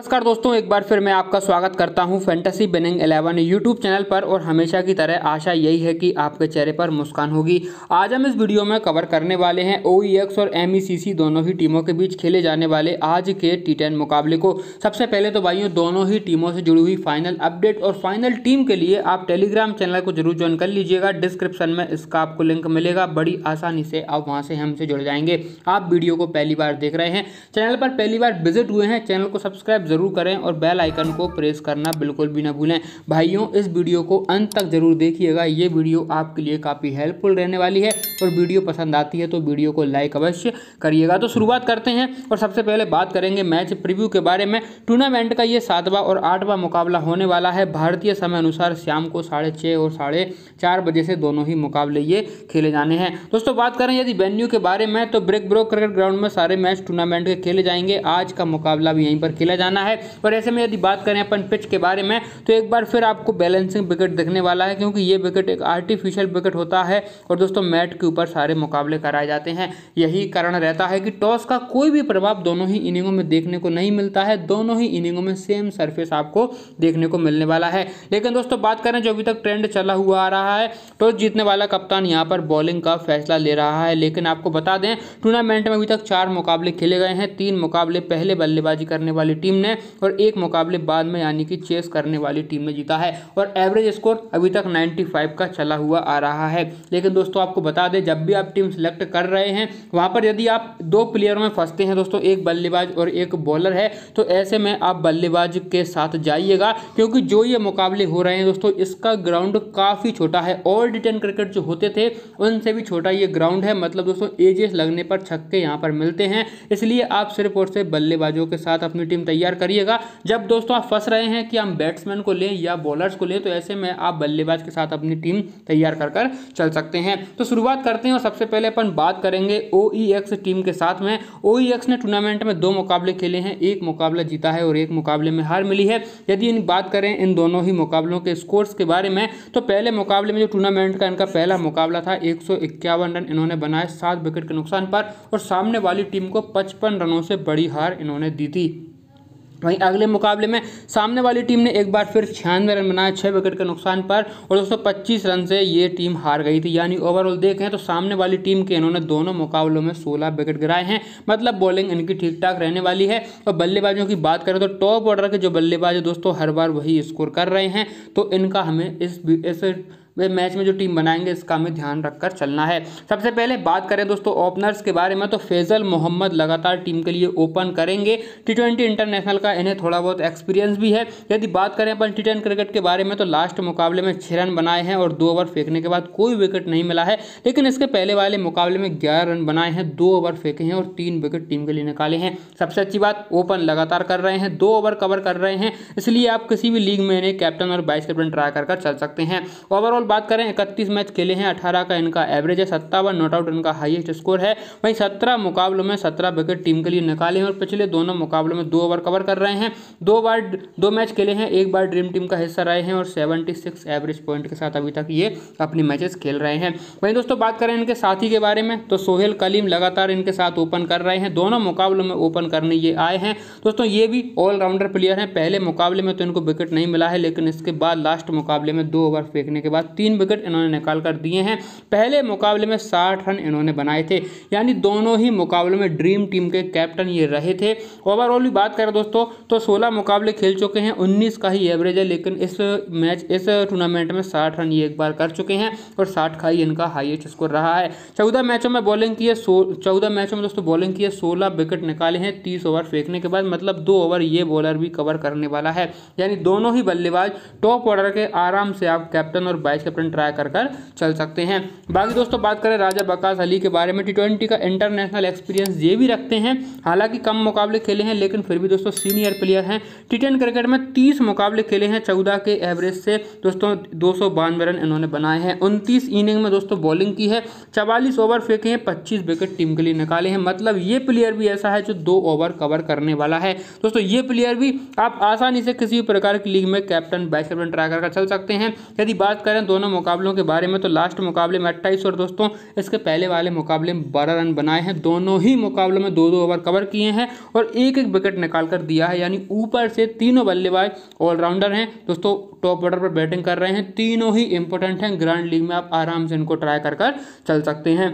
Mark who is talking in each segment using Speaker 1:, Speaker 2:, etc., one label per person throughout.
Speaker 1: नमस्कार दोस्तों एक बार फिर मैं आपका स्वागत करता हूं फैंटेसी बिनिंग 11 यूट्यूब चैनल पर और हमेशा की तरह आशा यही है कि आपके चेहरे पर मुस्कान होगी आज हम इस वीडियो में कवर करने वाले हैं ओ e और एम e दोनों ही टीमों के बीच खेले जाने वाले आज के टी मुकाबले को सबसे पहले तो भाइयों दोनों ही टीमों से जुड़ी हुई फाइनल अपडेट और फाइनल टीम के लिए आप टेलीग्राम चैनल को जरूर ज्वाइन कर लीजिएगा डिस्क्रिप्शन में इसका आपको लिंक मिलेगा बड़ी आसानी से आप वहाँ से हमसे जुड़ जाएंगे आप वीडियो को पहली बार देख रहे हैं चैनल पर पहली बार विजिट हुए हैं चैनल को सब्सक्राइब ज़रूर करें और बेल आइकन को प्रेस करना बिल्कुल भी ना भूलें भाइयों इस वीडियो को अंत तक ज़रूर देखिएगा ये वीडियो आपके लिए काफ़ी हेल्पफुल रहने वाली है और वीडियो पसंद आती है तो वीडियो को लाइक अवश्य करिएगा तो शुरुआत करते हैं और सबसे पहले बात करेंगे मैच प्रिव्यू के बारे में टूर्नामेंट का ये सातवां और आठवां मुकाबला होने वाला है भारतीय समय अनुसार शाम को साढ़े छः और साढ़े चार बजे से दोनों ही मुकाबले ये खेले जाने हैं दोस्तों बात करें यदि वेन्यू के बारे में तो ब्रेक ब्रोक क्रिकेट ग्राउंड में सारे मैच टूर्नामेंट के खेले जाएंगे आज का मुकाबला भी यहीं पर खेला जाना करना है और ऐसे में यदि बात करें अपन पिच के बारे में तो एक बार फिर आपको बैलेंसिंग विकेट दिखने वाला है क्योंकि ये विकेट एक आर्टिफिशियल विकेट होता है और दोस्तों मैट के ऊपर सारे मुकाबले कराए जाते हैं यही कारण रहता है कि टॉस का कोई भी प्रभाव दोनों ही इनिंगों में देखने को नहीं मिलता है दोनों ही इनिंगों में सेम सरफेस आपको देखने को मिलने वाला है लेकिन दोस्तों बात करें जो अभी तक ट्रेंड चला हुआ आ रहा है टॉस तो जीतने वाला कप्तान यहाँ पर बॉलिंग का फैसला ले रहा है लेकिन आपको बता दें टूर्नामेंट में अभी तक चार मुकाबले खेले गए हैं तीन मुकाबले पहले बल्लेबाजी करने वाली टीम ने ने और एक मुकाबले बाद में यानी कि चेस करने वाली टीम ने जीता है और एवरेज स्कोर अभी तक 95 का चला हुआ आ रहा है लेकिन दोस्तों आपको बता दें जब भी आप टीम सेलेक्ट कर रहे हैं वहाँ पर यदि आप दो प्लेयरों में फंसते हैं दोस्तों एक बल्लेबाज और एक बॉलर है तो ऐसे में आप बल्लेबाज के साथ जाइएगा क्योंकि जो ये मुकाबले हो रहे हैं दोस्तों इसका ग्राउंड काफ़ी छोटा है और रिटर्न क्रिकेट जो होते थे उनसे भी छोटा ये ग्राउंड है मतलब दोस्तों एजेस लगने पर छक्के यहाँ पर मिलते हैं इसलिए आप सिर्फ और सिर्फ बल्लेबाजों के साथ अपनी टीम तैयार शेयर करिएगा जब दोस्तों आप फंस रहे हैं कि हम बैट्समैन को लें या बॉलर्स को लें तो ऐसे में आप बल्लेबाज के साथ अपनी टीम तैयार कर कर चल सकते हैं तो शुरुआत करते हैं और सबसे पहले अपन बात करेंगे ओ टीम e के साथ में ओ e ने टूर्नामेंट में दो मुकाबले खेले हैं एक मुकाबला जीता है और एक मुकाबले में हार मिली है यदि इन बात करें इन दोनों ही मुकाबलों के स्कोर्स के बारे में तो पहले मुकाबले में जो टूर्नामेंट का इनका पहला मुकाबला था एक रन इन्होंने बनाए सात विकेट के नुकसान पर और सामने वाली टीम को पचपन रनों से बड़ी हार इन्होंने दी थी वहीं अगले मुकाबले में सामने वाली टीम ने एक बार फिर छियानवे रन बनाए छः विकेट के नुकसान पर और दोस्तों पच्चीस रन से ये टीम हार गई थी यानी ओवरऑल देखें तो सामने वाली टीम के इन्होंने दोनों मुकाबलों में सोलह विकेट गिराए हैं मतलब बॉलिंग इनकी ठीक ठाक रहने वाली है और बल्लेबाजों की बात करें तो टॉप ऑर्डर के जो बल्लेबाज दोस्तों हर बार वही स्कोर कर रहे हैं तो इनका हमें इस, इस वे मैच में जो टीम बनाएंगे इसका हमें ध्यान रखकर चलना है सबसे पहले बात करें दोस्तों ओपनर्स के बारे में तो फैजल मोहम्मद लगातार टीम के लिए ओपन करेंगे टी ट्वेंटी इंटरनेशनल का इन्हें थोड़ा बहुत एक्सपीरियंस भी है यदि बात करें अपन टी क्रिकेट के बारे में तो लास्ट मुकाबले में छः रन बनाए हैं और दो ओवर फेंकने के बाद कोई विकेट नहीं मिला है लेकिन इसके पहले वाले मुकाबले में ग्यारह रन बनाए हैं दो ओवर फेंके हैं और तीन विकेट टीम के लिए निकाले हैं सबसे अच्छी बात ओपन लगातार कर रहे हैं दो ओवर कवर कर रहे हैं इसलिए आप किसी भी लीग में इन्हें कैप्टन और वाइस कैप्टन ट्राई कर चल सकते हैं ओवरऑल बात करें इकतीस मैच खेले हैं अठारह का इनका एवरेज है सत्तावन नॉट आउट इनका हाइएस्ट स्कोर है वहीं सत्रह मुकाबलों में सत्रह विकेट टीम के लिए निकाले हैं और पिछले दोनों मुकाबलों में दो ओवर कवर कर रहे हैं दो बार दो मैच खेले हैं एक बार ड्रीम टीम का हिस्सा रहे हैं और सेवेंटी सिक्स एवरेज पॉइंट के साथ अभी तक ये अपने मैचेस खेल रहे हैं वहीं दोस्तों बात करें इनके साथी के बारे में तो सोहेल कलीम लगातार इनके साथ ओपन कर रहे हैं दोनों मुकाबलों में ओपन करने ये आए हैं दोस्तों ये भी ऑलराउंडर प्लेयर हैं पहले मुकाबले में तो इनको विकेट नहीं मिला है लेकिन इसके बाद लास्ट मुकाबले में दो ओवर फेंकने के बाद तीन विकेट इन्होंने निकाल कर दिए हैं पहले मुकाबले में साठ रन इन्होंने बनाए थे यानी दोनों ही मुकाबले में ड्रीम टीम के कैप्टन ये रहे थे ओवरऑल भी बात करें दोस्तों तो सोलह मुकाबले खेल चुके हैं उन्नीस का ही एवरेज है लेकिन इस मैच इस टूर्नामेंट में साठ रन ये एक बार कर चुके हैं और साठ का ही इनका हाइएस्ट स्कोर रहा है चौदह मैचों में बॉलिंग की है चौदह मैचों में दोस्तों बॉलिंग की है सोलह विकेट निकाले हैं तीस ओवर फेंकने के बाद मतलब दो ओवर ये बॉलर भी कवर करने वाला है यानी दोनों ही बल्लेबाज टॉप ऑर्डर के आराम से आप कैप्टन और वाइस वाइस कैप्टन ट्राई कर कर चल सकते हैं बाकी दोस्तों बात करें राजा बकास अली के बारे में टी का इंटरनेशनल एक्सपीरियंस ये भी रखते हैं हालांकि कम मुकाबले खेले हैं लेकिन फिर भी दोस्तों सीनियर प्लेयर हैं टी क्रिकेट में तीस मुकाबले खेले हैं चौदह के एवरेज से दोस्तों दो रन इन्होंने बनाए हैं उनतीस इनिंग में दोस्तों बॉलिंग की है चवालीस ओवर फेंके हैं पच्चीस विकेट टीम के लिए निकाले हैं मतलब ये प्लेयर भी ऐसा है जो दो ओवर कवर करने वाला है दोस्तों ये प्लेयर भी आप आसानी से किसी भी प्रकार की लीग में कैप्टन वाइस कैप्टन ट्राई कर चल सकते हैं यदि बात करें दोनों मुकाबलों के बारे में तो लास्ट मुकाबले में अट्ठाईस और दोस्तों इसके पहले वाले मुकाबले में बारह रन बनाए हैं दोनों ही मुकाबलों में दो दो ओवर कवर किए हैं और एक एक विकेट निकाल कर दिया है यानी ऊपर से तीनों बल्लेबाज ऑलराउंडर हैं दोस्तों टॉप ऑर्डर पर बैटिंग कर रहे हैं तीनों ही इंपॉर्टेंट हैं ग्रैंड लीग में आप आराम से इनको ट्राई कर कर चल सकते हैं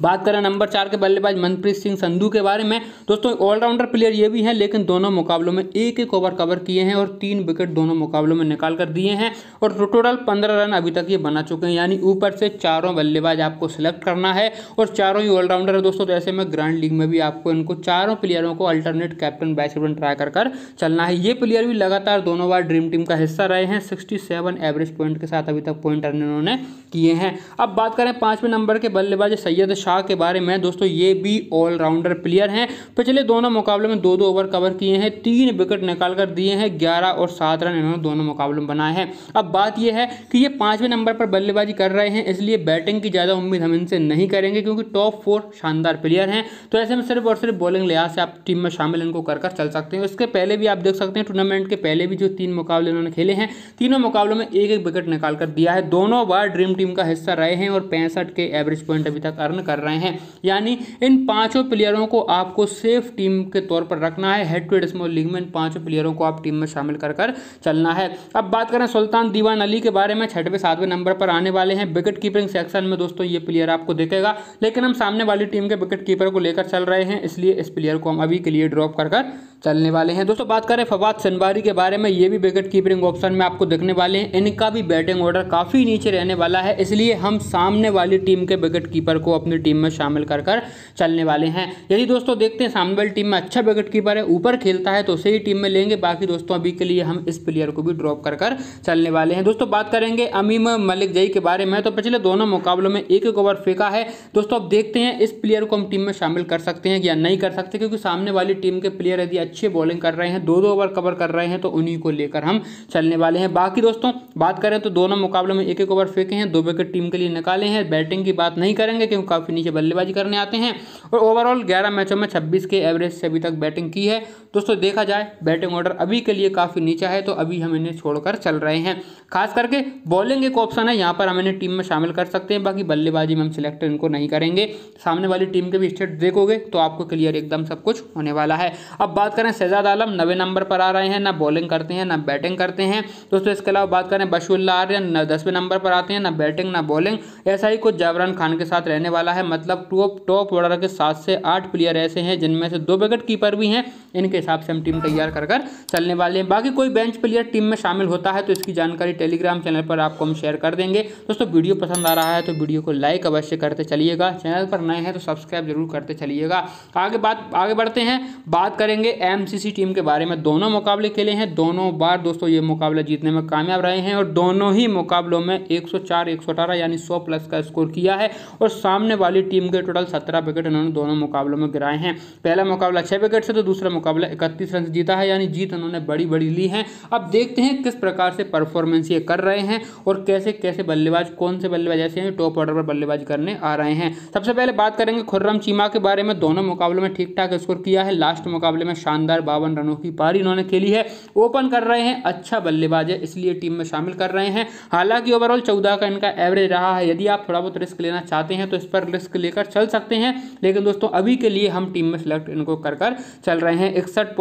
Speaker 1: बात करें नंबर चार के बल्लेबाज मनप्रीत सिंह संधू के बारे में दोस्तों ऑलराउंडर प्लेयर ये भी हैं लेकिन दोनों मुकाबलों में एक एक ओवर कवर किए हैं और तीन विकेट दोनों मुकाबलों में निकाल कर दिए हैं और टोटल पंद्रह रन अभी तक ये बना चुके हैं यानी ऊपर से चारों बल्लेबाज आपको सिलेक्ट करना है और चारों ही ऑलराउंडर है दोस्तों जैसे तो ऐसे में ग्रांड लीग में भी आपको इनको चारों प्लेयरों को अल्टरनेट कैप्टन बैट्समैन ट्राई कर कर चलना है ये प्लेयर भी लगातार दोनों बार ड्रीम टीम का हिस्सा रहे हैं सिक्सटी एवरेज पॉइंट के साथ अभी तक पॉइंट रन इन्होंने किए हैं अब बात करें पाँचवें नंबर के बल्लेबाज सैयद शाह के बारे में दोस्तों ये भी ऑलराउंडर प्लेयर हैं पिछले तो दोनों मुकाबले में दो दो ओवर कवर किए हैं तीन विकेट निकाल कर दिए हैं ग्यारह और सात रन इन्होंने दोनों मुकाबले में बनाए हैं अब बात यह है कि ये पांचवें नंबर पर बल्लेबाजी कर रहे हैं इसलिए बैटिंग की ज़्यादा उम्मीद हम इनसे नहीं करेंगे क्योंकि टॉप फोर शानदार प्लेयर हैं तो ऐसे में सिर्फ और सिर्फ बॉलिंग लिहाज से आप टीम में शामिल इनको कर कर चल सकते हैं इसके पहले भी आप देख सकते हैं टूर्नामेंट के पहले भी जो तीन मुकाबले इन्होंने खेले हैं तीनों मुकाबलों में एक एक विकेट निकाल कर दिया है दोनों बार ड्रीम टीम का हिस्सा रहे हैं और पैंसठ के एवरेज पॉइंट अभी तक अर्न कर कर रहे हैं यानी इन पांचों प्लेयरों को आपको सेफ टीम के तौर पर रखना है head to head small league में इन पांचों प्लेयरों को आप टीम में शामिल कर कर चलना है अब बात करें सुल्तान दीवान अली के बारे में छठवें सातवें नंबर पर आने वाले हैं विकेट कीपिंग सेक्शन में दोस्तों ये प्लेयर आपको देखेगा लेकिन हम सामने वाली टीम के विकेट कीपर को लेकर चल रहे हैं इसलिए इस प्लेयर को हम अभी के लिए ड्रॉप कर कर चलने वाले हैं दोस्तों बात करें फवाद सनवारी के बारे में ये भी विकेट कीपरिंग ऑप्शन में आपको देखने वाले हैं इनका भी बैटिंग ऑर्डर काफ़ी नीचे रहने वाला है इसलिए हम सामने वाली टीम के विकेट कीपर को अपने अपनी टीम में शामिल कर कर चलने वाले हैं यदि दोस्तों देखते हैं सामने वाली टीम में अच्छा विकेट कीपर है ऊपर खेलता है तो उसे ही टीम में लेंगे बाकी दोस्तों अभी के लिए हम इस प्लेयर को भी ड्रॉप कर कर चलने वाले हैं दोस्तों बात करेंगे अमीम मलिक जई के बारे में तो पिछले दोनों मुकाबलों में एक एक ओवर फेंका है दोस्तों अब देखते हैं इस प्लेयर को हम टीम में शामिल कर सकते हैं या नहीं कर सकते क्योंकि सामने वाली टीम के प्लेयर यदि अच्छे बॉलिंग कर रहे हैं दो दो ओवर कवर कर रहे हैं तो उन्हीं को लेकर हम चलने वाले हैं बाकी दोस्तों बात करें तो दोनों मुकाबलों में एक एक ओवर फेंके हैं दो विकेट टीम के लिए निकाले हैं बैटिंग की बात नहीं करेंगे क्योंकि के नीचे बल्लेबाजी करने आते हैं और ओवरऑल ग्यारह मैचों में छब्बीस के एवरेज से अभी तक बैटिंग की है दोस्तों देखा जाए बैटिंग ऑर्डर अभी के लिए काफ़ी नीचा है तो अभी हम इन्हें छोड़कर चल रहे हैं खास करके बॉलिंग एक ऑप्शन है यहाँ पर हम इन्हें टीम में शामिल कर सकते हैं बाकी बल्लेबाजी में हम सिलेक्टर इनको नहीं करेंगे सामने वाली टीम के भी स्टेट देखोगे तो आपको क्लियर एकदम सब कुछ होने वाला है अब बात करें शहजाद आलम नवे नंबर पर आ रहे हैं ना बॉलिंग करते हैं ना बैटिंग करते हैं दोस्तों इसके अलावा बात करें बशुल्ला आर्यन दसवें नंबर पर आते हैं ना बैटिंग ना बॉलिंग ऐसा ही कुछ जाबरान खान के साथ रहने वाला है मतलब टॉप टॉप ऑर्डर के सात से आठ प्लेयर ऐसे हैं जिनमें से दो विकेट कीपर भी हैं इनके हिसाब से हम टीम तैयार कर कर चलने वाले हैं बाकी कोई बेंच प्लेयर टीम में शामिल होता है तो इसकी जानकारी टेलीग्राम चैनल पर आपको हम शेयर कर देंगे दोस्तों वीडियो पसंद आ रहा है तो वीडियो को लाइक अवश्य करते चलिएगा चैनल पर नए हैं तो सब्सक्राइब जरूर करते चलिएगा आगे बात आगे बढ़ते हैं बात करेंगे एम टीम के बारे में दोनों मुकाबले खेले हैं दोनों बार दोस्तों ये मुकाबला जीतने में कामयाब रहे हैं और दोनों ही मुकाबलों में एक सौ यानी सौ प्लस का स्कोर किया है और सामने वाली टीम के टोटल सत्रह विकेट इन्होंने दोनों मुकाबलों में गिराए हैं पहला मुकाबला छः विकेट से तो दूसरा मुकाबला इकतीस रन से जीता है यानी जीत उन्होंने बड़ी बड़ी ली है अब देखते हैं किस प्रकार से परफॉर्मेंस ये कर रहे हैं और कैसे कैसे बल्लेबाज कौन से बल्लेबाज ऐसे हैं टॉप ऑर्डर पर बल्लेबाज करने आ रहे हैं सबसे पहले बात करेंगे खुर्रम चीमा के बारे में दोनों मुकाबलों में ठीक ठाक स्कोर किया है लास्ट मुकाबले में शानदार बावन रनों की पारी इन्होंने खेली है ओपन कर रहे हैं अच्छा बल्लेबाज है इसलिए टीम में शामिल कर रहे हैं हालांकि ओवरऑल चौदह का इनका एवरेज रहा है यदि आप थोड़ा बहुत रिस्क लेना चाहते हैं तो इस पर रिस्क लेकर चल सकते हैं लेकिन दोस्तों अभी के लिए हम टीम में सेलेक्ट इनको कर कर चल रहे हैं इकसठ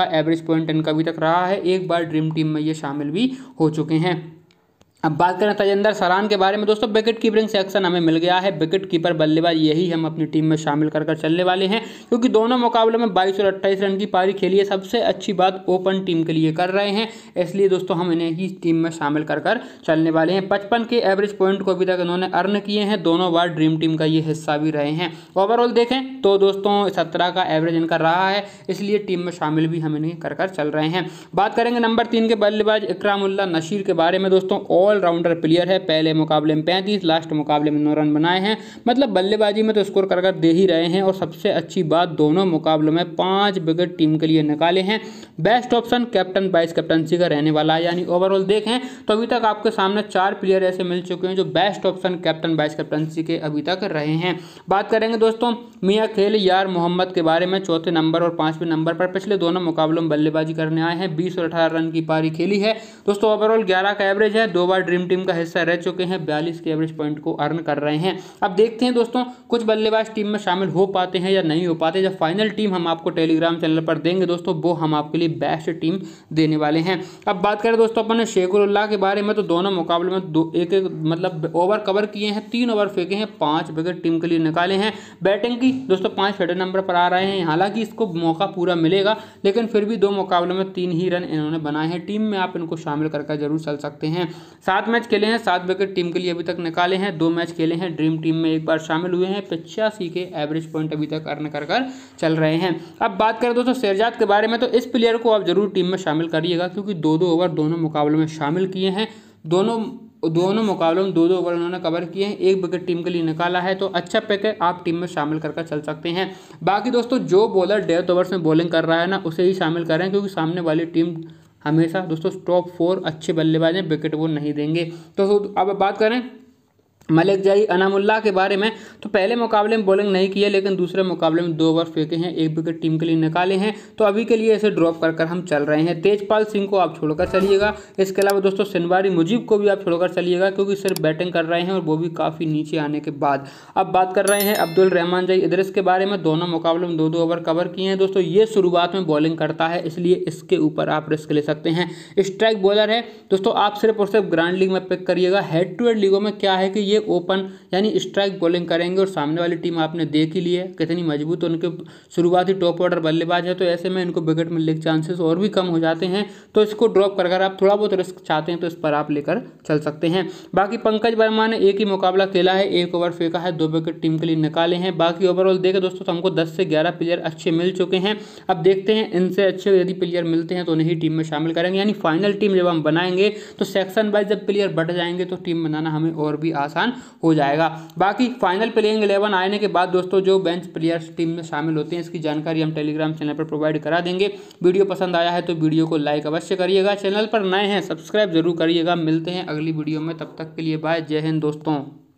Speaker 1: का एवरेज पॉइंट इनका अभी तक रहा है एक बार ड्रीम टीम में ये शामिल भी हो चुके हैं अब बात करें तजेंद्र सरान के बारे में दोस्तों विकेट कीपरिंग सेक्शन हमें मिल गया है विकेट कीपर बल्लेबाज यही हम अपनी टीम में शामिल कर कर चलने वाले हैं क्योंकि दोनों मुकाबलों में बाईस और अट्ठाईस रन की पारी खेली है सबसे अच्छी बात ओपन टीम के लिए कर रहे हैं इसलिए दोस्तों हम इन्हें ही टीम में शामिल कर कर चलने वाले हैं पचपन के एवरेज पॉइंट को अभी तक इन्होंने अर्न किए हैं दोनों बार ड्रीम टीम का ये हिस्सा भी रहे हैं ओवरऑल देखें तो दोस्तों सत्रह का एवरेज इनका रहा है इसलिए टीम में शामिल भी हम इन्हें कर कर चल रहे हैं बात करेंगे नंबर तीन के बल्लेबाज इकरामुल्ला नशीर के बारे में दोस्तों और ऑलराउंडर प्लेयर है पहले मुकाबले में पैंतीस लास्ट मुकाबले में नौ रन बनाए हैं मतलब बल्लेबाजी में तो स्कोर कर कर दे ही रहे हैं और सबसे अच्छी बात दोनों मुकाबलों में पाँच विकेट टीम के लिए निकाले हैं best option captain vice captaincy का रहने वाला है यानी ओवरऑल देखें तो अभी तक आपके सामने चार प्लेयर ऐसे मिल चुके हैं जो best option captain vice captaincy के अभी तक रहे हैं बात करेंगे दोस्तों मियाँ खेल यार मोहम्मद के बारे में चौथे नंबर और पाँचवें नंबर पर पिछले दोनों मुकाबलों में बल्लेबाजी करने आए हैं बीस और अठारह रन की पारी खेली है दोस्तों ओवरऑल ग्यारह का एवरेज है दो बार बार ड्रीम टीम का हिस्सा रह चुके हैं बयालीस के एवरेज पॉइंट को अर्न कर रहे हैं अब देखते हैं दोस्तों कुछ बल्लेबाज टीम में शामिल हो पाते हैं या नहीं हो पाते जब फाइनल टीम हम आपको टेलीग्राम चैनल पर देंगे दोस्तों वो हम आपके लिए बेस्ट टीम देने वाले हैं अब बात करें दोस्तों अपने ने शेखुल्ला के बारे में तो दोनों मुकाबले में दो एक एक मतलब ओवर कवर किए हैं तीन ओवर फेंके हैं पाँच विकेट टीम के लिए निकाले हैं बैटिंग की दोस्तों पाँच छठे नंबर पर आ रहे हैं हालांकि इसको मौका पूरा मिलेगा लेकिन फिर भी दो मुकाबले में तीन ही रन इन्होंने बनाए हैं टीम में आप इनको शामिल करके जरूर चल सकते हैं सात मैच खेले हैं सात विकेट टीम के लिए अभी तक निकाले हैं दो मैच खेले हैं ड्रीम टीम में एक बार शामिल हुए हैं पचासी के एवरेज पॉइंट अभी तक अर्न कर कर चल रहे हैं अब बात करें दोस्तों शेरजाद के बारे में तो इस प्लेयर को आप जरूर टीम में शामिल करिएगा क्योंकि दो दो ओवर दोनों मुकाबलों में शामिल किए हैं दोनों दोनों मुकाबलों में दो दो ओवर उन्होंने कवर किए हैं एक विकेट टीम के लिए निकाला है तो अच्छा पैक है आप टीम में शामिल करके चल सकते हैं बाकी दोस्तों जो बॉलर डेथ ओवर्स में बॉलिंग कर रहा है ना उसे ही शामिल करें क्योंकि सामने वाली टीम हमेशा दोस्तों टॉप फोर अच्छे बल्लेबाज हैं विकेट वो नहीं देंगे तो, तो अब बात करें मलिक जई अनामुल्ला के बारे में तो पहले मुकाबले में बॉलिंग नहीं की है लेकिन दूसरे मुकाबले में दो ओवर फेंके हैं एक विकेट टीम के लिए निकाले हैं तो अभी के लिए इसे ड्रॉप कर कर हम चल रहे हैं तेजपाल सिंह को आप छोड़कर चलिएगा इसके अलावा दोस्तों सिनवारी मुजीब को भी आप छोड़कर चलिएगा क्योंकि सिर्फ बैटिंग कर रहे हैं और वो भी काफ़ी नीचे आने के बाद अब बात कर रहे हैं अब्दुल रहमान जई इधर के बारे में दोनों मुकाबले में दो दो ओवर कवर किए हैं दोस्तों ये शुरुआत में बॉलिंग करता है इसलिए इसके ऊपर आप रिस्क ले सकते हैं स्ट्राइक बॉलर है दोस्तों आप सिर्फ और सिर्फ ग्रांड लीग में पिक करिएगा हेड टू हेड लीगों में क्या है कि ये एक ओपन यानी स्ट्राइक बॉलिंग करेंगे और सामने वाली टीम आपने देख ही ली है कितनी मजबूत उनके शुरुआती टॉप ऑर्डर बल्लेबाज है तो ऐसे में इनको विकेट मिलने के चांसेस और भी कम हो जाते हैं तो इसको ड्रॉप कर अगर आप थोड़ा बहुत रिस्क चाहते हैं तो इस पर आप लेकर चल सकते हैं बाकी पंकज वर्मा ने एक ही मुकाबला खेला है एक ओवर फेंका है दो विकेट टीम के लिए निकाले हैं बाकी ओवरऑल देखें दोस्तों तो हमको दस से ग्यारह प्लेयर अच्छे मिल चुके हैं अब देखते हैं इनसे अच्छे यदि प्लेयर मिलते हैं तो उन्हें टीम में शामिल करेंगे यानी फाइनल टीम जब हम बनाएंगे तो सेक्शन वाइज जब प्लेयर बढ़ जाएंगे तो टीम बनाना हमें और भी आसान नुकसान हो जाएगा बाकी फाइनल प्लेइंग इलेवन आने के बाद दोस्तों जो बेंच प्लेयर्स टीम में शामिल होते हैं इसकी जानकारी हम टेलीग्राम चैनल पर प्रोवाइड करा देंगे वीडियो पसंद आया है तो वीडियो को लाइक अवश्य करिएगा चैनल पर नए हैं सब्सक्राइब जरूर करिएगा मिलते हैं अगली वीडियो में तब तक के लिए बाय जय हिंद दोस्तों